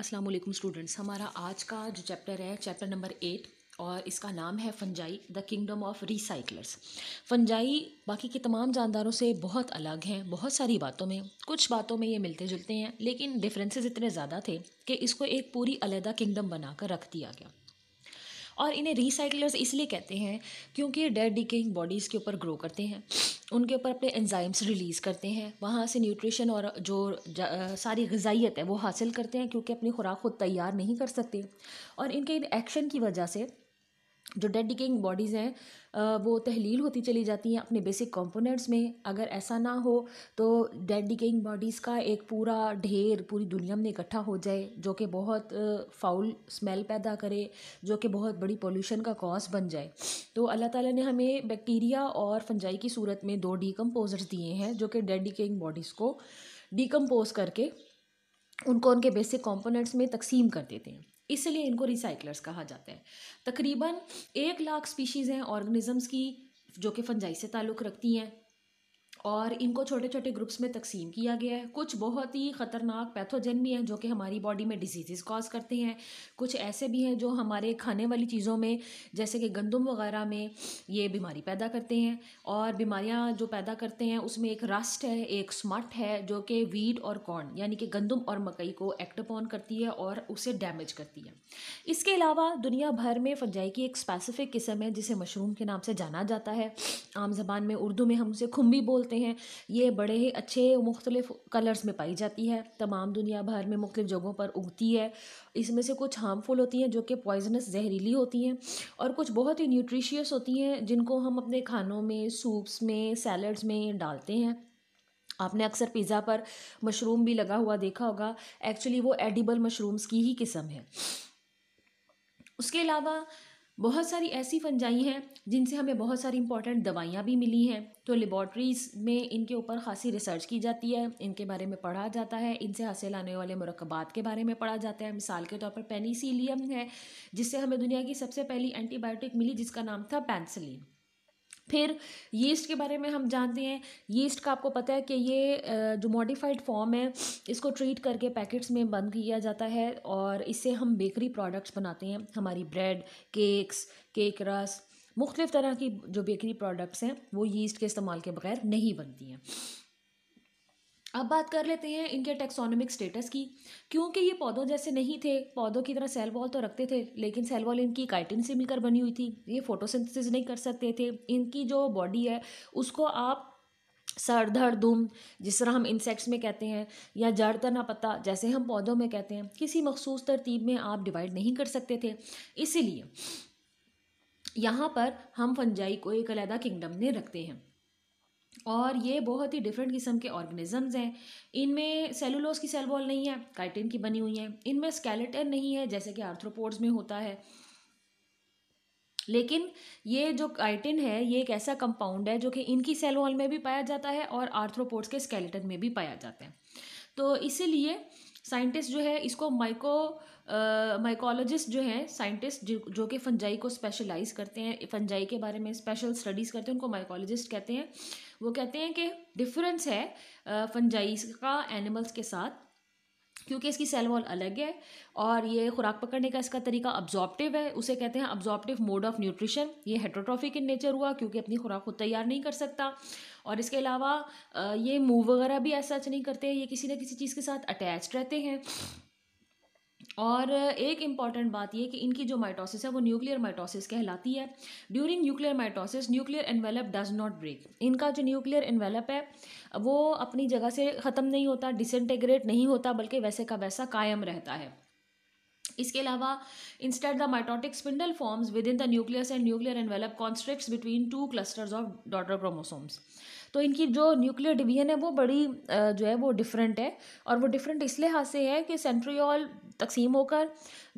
अस्सलाम वालेकुम स्टूडेंट्स हमारा आज का जो चैप्टर है चैप्टर नंबर एट और इसका नाम है fungi the kingdom of recyclers fungi बाकी के तमाम जानदारों से बहुत अलग हैं बहुत सारी बातों में कुछ बातों में ये मिलते जुलते हैं लेकिन डिफरेंसेस इतने ज़्यादा थे कि इसको एक पूरी अलहदा किंगडम बनाकर रख दिया गया और इन्हें रिसाइकलर्स इसलिए कहते हैं क्योंकि ये डेड डिकेइंग बॉडीज़ के ऊपर ग्रो करते हैं उनके ऊपर अपने एंजाइम्स रिलीज़ करते हैं वहाँ से न्यूट्रिशन और जो सारी गजाइत है वो हासिल करते हैं क्योंकि अपनी खुराक खुद तैयार नहीं कर सकते और इनके इन एक्शन की वजह से जो डेड डिकेइंग बॉडीज़ हैं वो तहलील होती चली जाती हैं अपने बेसिक कंपोनेंट्स में अगर ऐसा ना हो तो डेड डिकेइंग बॉडीज़ का एक पूरा ढेर पूरी दुनिया में इकट्ठा हो जाए जो कि बहुत फाउल स्मेल पैदा करे जो कि बहुत बड़ी पोल्यूशन का कॉज बन जाए तो अल्लाह ताला ने हमें बैक्टीरिया और फंजाई की सूरत में दो डीकम्पोजर्स दिए हैं जो कि डेड डिकेइंग बॉडीज़ को डिकम्पोज करके उनको उनके बेसिक कॉम्पोनेंट्स में तकसीम कर देते हैं इसलिए इनको रिसाइकलर्स कहा जाता है तकरीबन एक लाख स्पीशीज़ हैं ऑर्गेनिजम्स की जो कि फंजाई से ताल्लुक़ रखती हैं और इनको छोटे छोटे ग्रुप्स में तकसीम किया गया है कुछ बहुत ही ख़तरनाक पैथोजन भी हैं जो कि हमारी बॉडी में डिजीज़ कॉज करते हैं कुछ ऐसे भी हैं जो हमारे खाने वाली चीज़ों में जैसे कि गंदम वगैरह में ये बीमारी पैदा करते हैं और बीमारियाँ जो पैदा करते हैं उसमें एक रस्ट है एक स्मट है जो कि वीट और कॉर्न यानी कि गंदम और मकई को एक्ट अपॉन करती है और उसे डैमेज करती है इसके अलावा दुनिया भर में फंजाई की एक स्पेसिफिक किस्म है जिसे मशरूम के नाम से जाना जाता है आम जबान में उर्दू में हम उसे खुम्बी बोलते होते हैं ये बड़े ही अच्छे मुख्तलिफ कलर्स में पाई जाती है तमाम दुनिया भर में मुख्तलिफ जगहों पर उगती है इसमें से कुछ हार्मफुल होती हैं जो कि पॉइजनस जहरीली होती हैं और कुछ बहुत ही न्यूट्रिशियस होती हैं जिनको हम अपने खानों में सूप्स में सैलड्स में डालते हैं आपने अक्सर पिज़्ज़ा पर मशरूम भी लगा हुआ देखा होगा एक्चुअली वो एडिबल मशरूम्स की ही किस्म है उसके अलावा बहुत सारी ऐसी फंजाई हैं जिनसे हमें बहुत सारी इंपॉर्टेंट दवाइयाँ भी मिली हैं तो लेबॉट्रीज़ में इनके ऊपर खासी रिसर्च की जाती है इनके बारे में पढ़ा जाता है इनसे हासिल आने वाले मरकबात के बारे में पढ़ा जाता है मिसाल के तौर पर पेनीसीलियम है जिससे हमें दुनिया की सबसे पहली एंटीबायोटिक मिली जिसका नाम था पेंसिलिन फिर यीस्ट के बारे में हम जानते हैं यीस्ट का आपको पता है कि ये जो मॉडिफाइड फॉर्म है इसको ट्रीट करके पैकेट्स में बंद किया जाता है और इससे हम बेकरी प्रोडक्ट्स बनाते हैं हमारी ब्रेड केक्स केक रस मुख्तलिफ़ तरह की जो बेकरी प्रोडक्ट्स हैं वो यीस्ट के इस्तेमाल के बगैर नहीं बनती हैं अब बात कर लेते हैं इनके टेक्सोनोमिक स्टेटस की क्योंकि ये पौधों जैसे नहीं थे पौधों की तरह सेल वॉल तो रखते थे लेकिन सेल वॉल इनकी काइटिन से मिलकर बनी हुई थी ये फोटोसिंथेसिस नहीं कर सकते थे इनकी जो बॉडी है उसको आप सर धड़ दुम जिस तरह हम इंसेक्ट्स में कहते हैं या जड़ तना पत्ता जैसे हम पौधों में कहते हैं किसी मखसूस तरतीब में आप डिवाइड नहीं कर सकते थे इसीलिए यहाँ पर हम फंजाई को एक अलहदा किंगडम में रखते हैं और ये बहुत ही डिफरेंट किस्म के ऑर्गेनिजम्स हैं इनमें सेलुलोज की सेल वॉल नहीं है काइटिन की बनी हुई है इनमें स्केलेटन नहीं है जैसे कि आर्थ्रोपोड्स में होता है लेकिन ये जो काइटिन है ये एक ऐसा कंपाउंड है जो कि इनकी सेल वॉल में भी पाया जाता है और आर्थ्रोपोड्स के स्केलेटन में भी पाया जाता है तो इसीलिए साइंटिस्ट जो है इसको माइको माइकोलॉजिस्ट जो हैं साइंटिस्ट जो, जो कि फंजाई को स्पेशलाइज करते हैं फंजाई के बारे में स्पेशल स्टडीज़ करते हैं उनको माइकोलॉजिस्ट कहते हैं वो कहते हैं कि डिफरेंस है फंजाइस का एनिमल्स के साथ क्योंकि इसकी सेल वॉल अलग है और ये खुराक पकड़ने का इसका तरीका अब्जॉर्प्टिव है उसे कहते हैं अब्जॉर्प्टिव मोड ऑफ न्यूट्रिशन ये हेट्रोट्रॉफिक इन नेचर हुआ क्योंकि अपनी खुराक खुद तैयार नहीं कर सकता और इसके अलावा ये मूव वगैरह भी ऐसा नहीं करते ये किसी न किसी चीज़ के साथ अटैच रहते हैं और एक इम्पॉर्टेंट बात यह कि इनकी जो माइटोसिस है वो न्यूक्लियर माइटोसिस कहलाती है during nuclear mitosis nuclear envelope does not break इनका जो न्यूक्लियर एनवेलप है वो अपनी जगह से ख़त्म नहीं होता डिसइंटेग्रेट नहीं होता बल्कि वैसे का वैसा कायम रहता है इसके अलावा instead the mitotic spindle forms within the nucleus and nuclear envelope constrict between two clusters of daughter chromosomes तो इनकी जो न्यूक्लियर डिवीजन है वो बड़ी जो है वो डिफरेंट है और वो डिफरेंट इस लिहाज से है कि सेंट्रियोल तकसीम होकर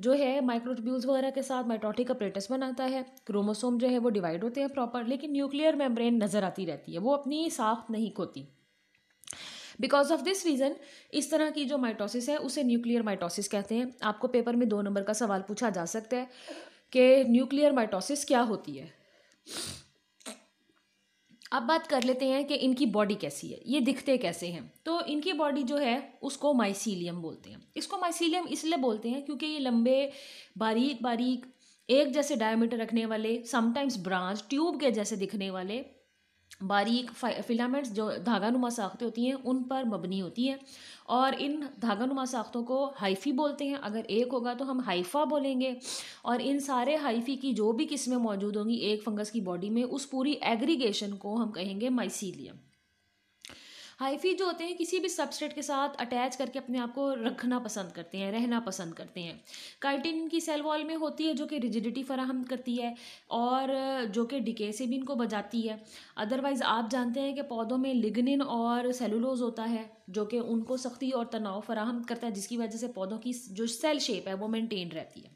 जो है माइक्रोट्यूब्यूल्स वगैरह के साथ माइटोटिक अपरेटस बनाता है क्रोमोसोम जो है वो डिवाइड होते हैं प्रॉपर लेकिन न्यूक्लियर मेम्ब्रेन नज़र आती रहती है वो अपनी साफ नहीं खोती बिकॉज ऑफ दिस रीज़न इस तरह की जो माइटोसिस है उसे न्यूक्लियर माइटोसिस कहते हैं आपको पेपर में दो नंबर का सवाल पूछा जा सकता है कि न्यूक्लियर माइटोसिस क्या होती है अब बात कर लेते हैं कि इनकी बॉडी कैसी है ये दिखते कैसे हैं तो इनकी बॉडी जो है उसको माइसीलियम बोलते हैं इसको माइसीलियम इसलिए बोलते हैं क्योंकि ये लंबे बारीक बारीक एक जैसे डायमीटर रखने वाले समटाइम्स ब्रांच ट्यूब के जैसे दिखने वाले बारीक फिलामेंट्स जो धागानुमा साख्तें होती हैं उन पर मबनी होती है और इन धागानुमा साख्तों को हाइफ़ी बोलते हैं अगर एक होगा तो हम हाइफ़ा बोलेंगे और इन सारे हाइफ़ी की जो भी किस्में मौजूद होंगी एक फंगस की बॉडी में उस पूरी एग्रीगेशन को हम कहेंगे माइसीलियम हाइफी जो होते हैं किसी भी सबस्ट्रेट के साथ अटैच करके अपने आप को रखना पसंद करते हैं रहना पसंद करते हैं काइटिन की सेल वॉल में होती है जो कि रिजिडिटी फराहम करती है और जो कि डिके से भी इनको बजाती है अदरवाइज़ आप जानते हैं कि पौधों में लिगनिन और सेलुलोज होता है जो कि उनको सख्ती और तनाव फराहम करता है जिसकी वजह से पौधों की जो सेल शेप है वो मेनटेन रहती है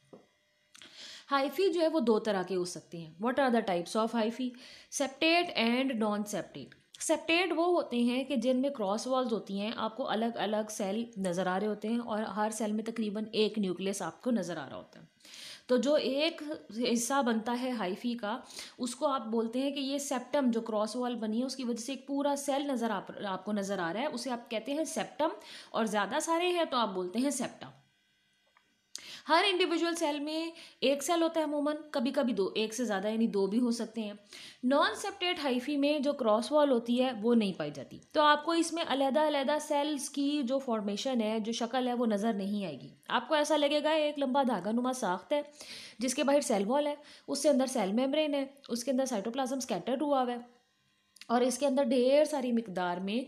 हाइफी जो है वो दो तरह के हो सकते हैं what are the types of hyphae septate and non septate septate वो होते हैं कि जिनमें क्रॉस वॉल्स होती हैं आपको अलग अलग सेल नज़र आ रहे होते हैं और हर सेल में तकरीबन एक न्यूक्लियस आपको नज़र आ रहा होता है तो जो एक हिस्सा बनता है हाइफी का उसको आप बोलते हैं कि ये सेप्टम जो क्रॉस वॉल बनी है उसकी वजह से एक पूरा सेल नज़र आप, आपको नज़र आ रहा है उसे आप कहते हैं सेप्टम और ज़्यादा सारे हैं तो आप बोलते हैं सेप्टम हर इंडिविजुअल सेल में एक सेल होता है अमूमन कभी कभी दो एक से ज़्यादा यानी दो भी हो सकते हैं नॉन सेप्टेट हाइफी में जो क्रॉस वॉल होती है वो नहीं पाई जाती तो आपको इसमें अलहदा अलहदा सेल्स की जो फॉर्मेशन है जो शक्ल है वो नज़र नहीं आएगी आपको ऐसा लगेगा एक लंबा धागा नुमा साख्त है जिसके बाहर सेल वॉल है उसके अंदर सेल मेम्ब्रेन है उसके अंदर साइटोप्लाज्म स्कैटर्ड हुआ हुआ है और इसके अंदर ढेर सारी मकदार में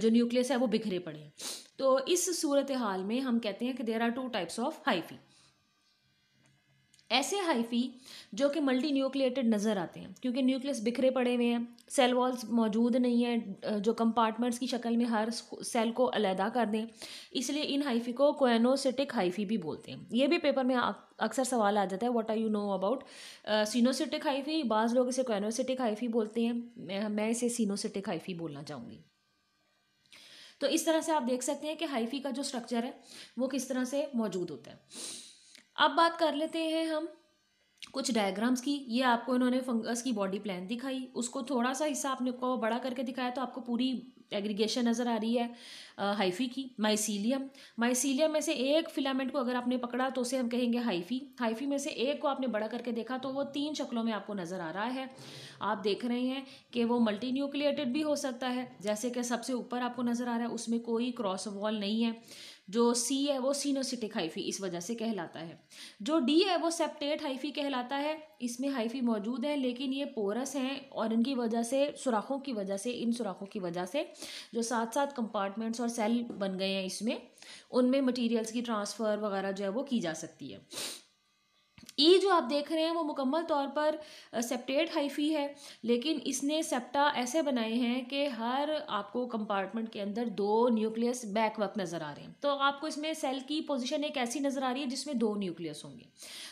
जो न्यूक्लियस है वो बिखरे पड़े हैं तो इस सूरत हाल में हम कहते हैं कि there are two types of hyphae ऐसे हाइफी जो कि मल्टी न्यूक्लिएटेड नज़र आते हैं क्योंकि न्यूक्लियस बिखरे पड़े हुए हैं सेल वॉल्स मौजूद नहीं है जो कंपार्टमेंट्स की शक्ल में हर सेल को अलहदा कर दें इसलिए इन हाइफी को कोनोसिटिक हाइफी भी बोलते हैं ये भी पेपर में अक्सर सवाल आ जाता है what are you know about coenocytic hyphae बाज़ लोग इसे कोनोसिटिक हाइफी बोलते हैं मैं इसे सीनोसिटिक हाइफी बोलना चाहूँगी तो इस तरह से आप देख सकते हैं कि हाइफी का जो स्ट्रक्चर है वो किस तरह से मौजूद होता है अब बात कर लेते हैं हम कुछ डायग्राम्स की ये आपको इन्होंने फंगस की बॉडी प्लान दिखाई उसको थोड़ा सा हिस्सा आपने को बड़ा करके दिखाया तो आपको पूरी एग्रीगेशन नज़र आ रही है हाइफी की माइसीलियम माइसीलियम में से एक फिलामेंट को अगर आपने पकड़ा तो उसे हम कहेंगे हाइफी हाइफी में से एक को आपने बड़ा करके देखा तो वो तीन शक्लों में आपको नज़र आ रहा है आप देख रहे हैं कि वो मल्टी न्यूक्लिएटेड भी हो सकता है जैसे कि सबसे ऊपर आपको नज़र आ रहा है उसमें कोई क्रॉस वॉल नहीं है जो सी है वो सीनोसिटिक हाइफी इस वजह से कहलाता है जो डी है वो सेप्टेट हाइफी कह कहलाता है इसमें हाइफी मौजूद है लेकिन ये पोरस हैं और इनकी वजह से सुराखों की वजह से इन सुराखों की वजह से जो साथ साथ कंपार्टमेंट्स और सेल बन गए हैं इसमें उनमें मटेरियल्स की ट्रांसफ़र वगैरह जो है वो की जा सकती है ई e जो आप देख रहे हैं वो मुकम्मल तौर पर सेप्टेट हाइफी है लेकिन इसने सेप्टा ऐसे बनाए हैं कि हर आपको कंपार्टमेंट के अंदर दो न्यूक्लियस बैक वक्त नज़र आ रहे हैं तो आपको इसमें सेल की पोजीशन एक ऐसी नज़र आ रही है जिसमें दो न्यूक्लियस होंगे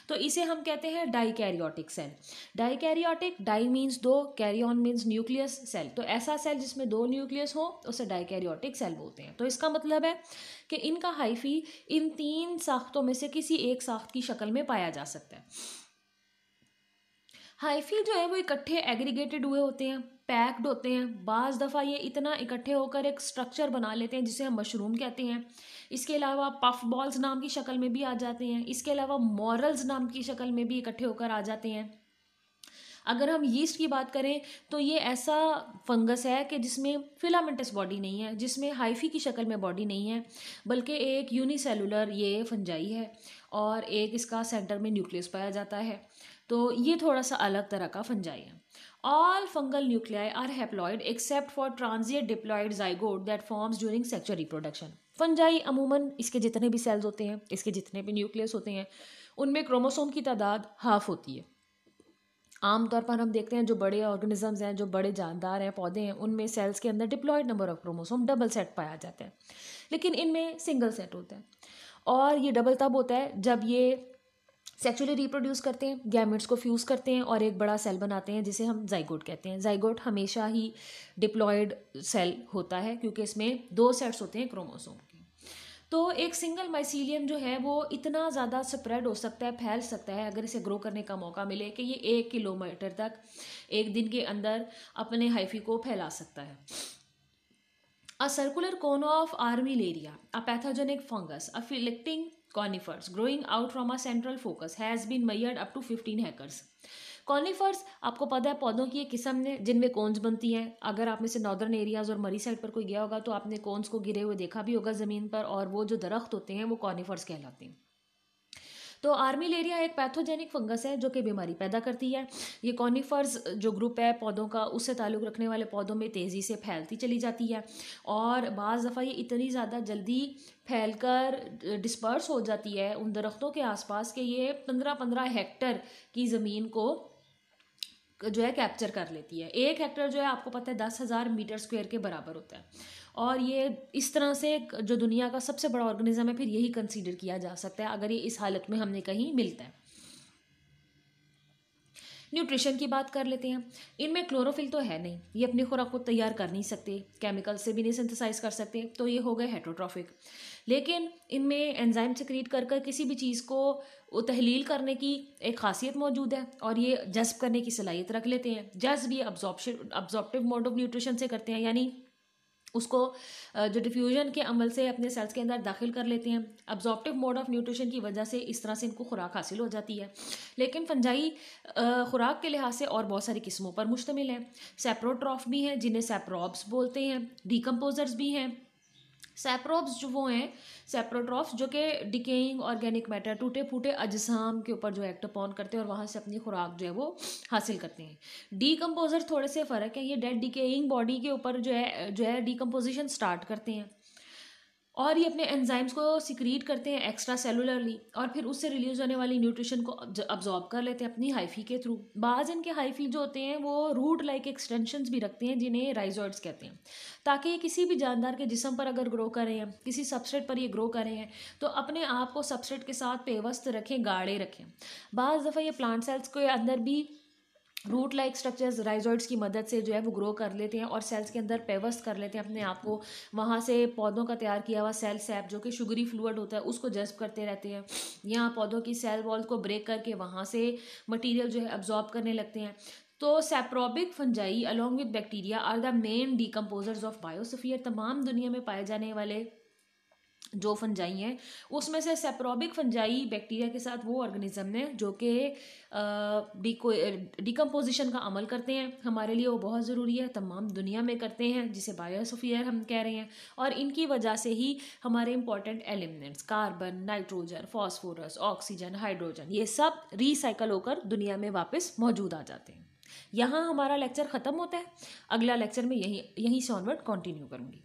तो इसे हम कहते हैं dikaryotic cell dikaryotic di means दो कैरियन मीन्स न्यूक्लियस सेल तो ऐसा सेल जिसमें दो न्यूक्लियस हो उसे डाइकैरियोटिक सेल बोलते हैं तो इसका मतलब है कि इनका हाइफी इन तीन साख्तों में से किसी एक साख्त की शक्ल में पाया जा सकता है हाइफी जो है वो इकट्ठे एग्रीगेटेड हुए होते हैं पैक्ड होते हैं बाज़ दफ़ा ये इतना इकट्ठे होकर एक स्ट्रक्चर बना लेते हैं जिसे हम मशरूम कहते हैं इसके अलावा पफ बॉल्स नाम की शक्ल में भी आ जाते हैं इसके अलावा मॉरल्स नाम की शक्ल में भी इकट्ठे होकर आ जाते हैं अगर हम यीस्ट की बात करें तो ये ऐसा फंगस है कि जिसमें फिलामेंटस बॉडी नहीं है जिसमें हाइफी की शक्ल में बॉडी नहीं है बल्कि एक यूनिसेलुलर ये फंजाई है और एक इसका सेंटर में न्यूक्लियस पाया जाता है तो ये थोड़ा सा अलग तरह का फंजाई है all fungal nuclei are haploid except for transient diploid zygote that forms during sexual reproduction fungi अमूमन इसके जितने भी सेल्स होते हैं इसके जितने भी न्यूक्लियस होते हैं उनमें क्रोमोसोम की तादाद हाफ होती है आमतौर पर हम देखते हैं जो बड़े ऑर्गेनिजम्स हैं जो बड़े जानदार हैं पौधे हैं उनमें सेल्स के अंदर diploid number of chromosome double set पाया जाता है लेकिन इनमें सिंगल सेट होता है और ये डबल तब होता है जब ये सेक्चुअली रिप्रोड्यूस करते हैं गैमेट्स को फ्यूज़ करते हैं और एक बड़ा सेल बनाते हैं जिसे हम जाइगोट कहते हैं जाइगोट हमेशा ही डिप्लॉयड सेल होता है क्योंकि इसमें दो सेट्स होते हैं क्रोमोसोम तो एक सिंगल माइसीलियम जो है वो इतना ज़्यादा स्प्रेड हो सकता है फैल सकता है अगर इसे ग्रो करने का मौका मिले कि ये एक किलोमीटर तक एक दिन के अंदर अपने हाइफी को फैला सकता है a circular cone of Armillaria a pathogenic fungus a affecting conifers growing out from a central focus has been mired up to fifteen hackers conifers आपको पता है पौधों की एक किस्म ने जिनमें कोन्स बनती हैं अगर आप में से नॉर्दर्न एरियाज़ और मरी साइड पर कोई गया होगा तो आपने कोन्स को गिरे हुए देखा भी होगा ज़मीन पर और वो जो दरख्त होते हैं वो कॉनीफर्स कहलाते हैं तो लेरिया एक पैथोजेनिक फंगस है जो कि बीमारी पैदा करती है ये कॉनीफर्स जो ग्रुप है पौधों का उससे ताल्लुक़ रखने वाले पौधों में तेज़ी से फैलती चली जाती है और बज़ दफ़ा ये इतनी ज़्यादा जल्दी फैल कर डिस्पर्स हो जाती है उन दरख्तों के आसपास के ये पंद्रह पंद्रह हेक्टर की ज़मीन को जो है कैप्चर कर लेती है एक हेक्टर जो है आपको पता है दस हज़ार मीटर स्क्वायर के बराबर होता है और ये इस तरह से जो दुनिया का सबसे बड़ा ऑर्गेनिज्म है फिर यही कंसीडर किया जा सकता है अगर ये इस हालत में हमने कहीं मिलता है न्यूट्रिशन की बात कर लेते हैं इनमें क्लोरोफिल तो है नहीं ये अपनी खुराक को तैयार कर नहीं सकते केमिकल से भी नहीं सिंथेसाइज कर सकते तो ये हो गए हेट्रोट्रॉफिक लेकिन इनमें एंजाइम क्रिएट कर कर किसी भी चीज़ को तहलील करने की एक खासियत मौजूद है और ये जज्ब करने की सलाहियत रख लेते हैं जज्ब ये absorption absorptive mode of nutrition से करते हैं यानी उसको जो डिफ्यूजन के अमल से अपने सेल्स के अंदर दाखिल कर लेते हैं अब्जॉर्प्टिव मोड ऑफ न्यूट्रिशन की वजह से इस तरह से इनको खुराक हासिल हो जाती है लेकिन फंजाई खुराक के लिहाज से और बहुत सारी किस्मों पर मुश्तमिल है सेप्रोट्रॉफ भी हैं जिन्हें सेप्रोब्स बोलते हैं डिकम्पोजर्स भी हैं सेप्रोप्स जो वो हैं सेप्रोट्रॉफ्स जो कि डिकेइंग ऑर्गेनिक मैटर टूटे फूटे अजसाम के ऊपर जो एक्ट अपॉन करते हैं और वहाँ से अपनी खुराक जो है वो हासिल करते हैं डीकम्पोजर थोड़े से फ़र्क है ये डेड डिकेइंग बॉडी के ऊपर जो है जो है डीकम्पोजिशन स्टार्ट करते हैं और ये अपने एंजाइम्स को सिक्रीट करते हैं एक्स्ट्रा सेलुलरली और फिर उससे रिलीज होने वाली न्यूट्रिशन को अब्जॉर्ब कर लेते हैं अपनी हाइफी के थ्रू बाज इनके हाइफी जो होते हैं वो रूट लाइक एक्सटेंशंस भी रखते हैं जिन्हें राइजॉइड्स कहते हैं ताकि ये किसी भी जानदार के जिसम पर अगर ग्रो कर रहे हैं किसी सबसेट पर ये ग्रो कर रहे हैं तो अपने आप को सबसेट के साथ पेवस्त रखें गाढ़े रखें बाज़ दफ़ा ये प्लांट सेल्स के अंदर भी रूट लाइक स्ट्रक्चर्स राइजॉइड्स की मदद से जो है वो ग्रो कर लेते हैं और सेल्स के अंदर पेवस्ट कर लेते हैं अपने आप को वहाँ से पौधों का तैयार किया हुआ सेल सैप जो कि शुगरी फ्लूड होता है उसको जज्ब करते रहते हैं यहाँ पौधों की सेल वॉल को ब्रेक करके वहाँ से मटीरियल जो है अब्जॉर्ब करने लगते हैं तो saprobic fungi along with bacteria are the main decomposers of biosphere तमाम दुनिया में पाए जाने वाले जो फंजाई हैं उसमें से सेप्रोबिक फंजाई बैक्टीरिया के साथ वो ऑर्गेनिज्म हैं जो कि डिकम्पोजिशन का अमल करते हैं हमारे लिए वो बहुत ज़रूरी है तमाम दुनिया में करते हैं जिसे बायोसोफियर हम कह रहे हैं और इनकी वजह से ही हमारे important elements carbon nitrogen phosphorus oxygen hydrogen ये सब रिसाइकल होकर दुनिया में वापस मौजूद आ जाते हैं यहाँ हमारा लेक्चर ख़त्म होता है अगला लेक्चर में यहीं यहीं से ऑनवर्ड कंटिन्यू करूँगी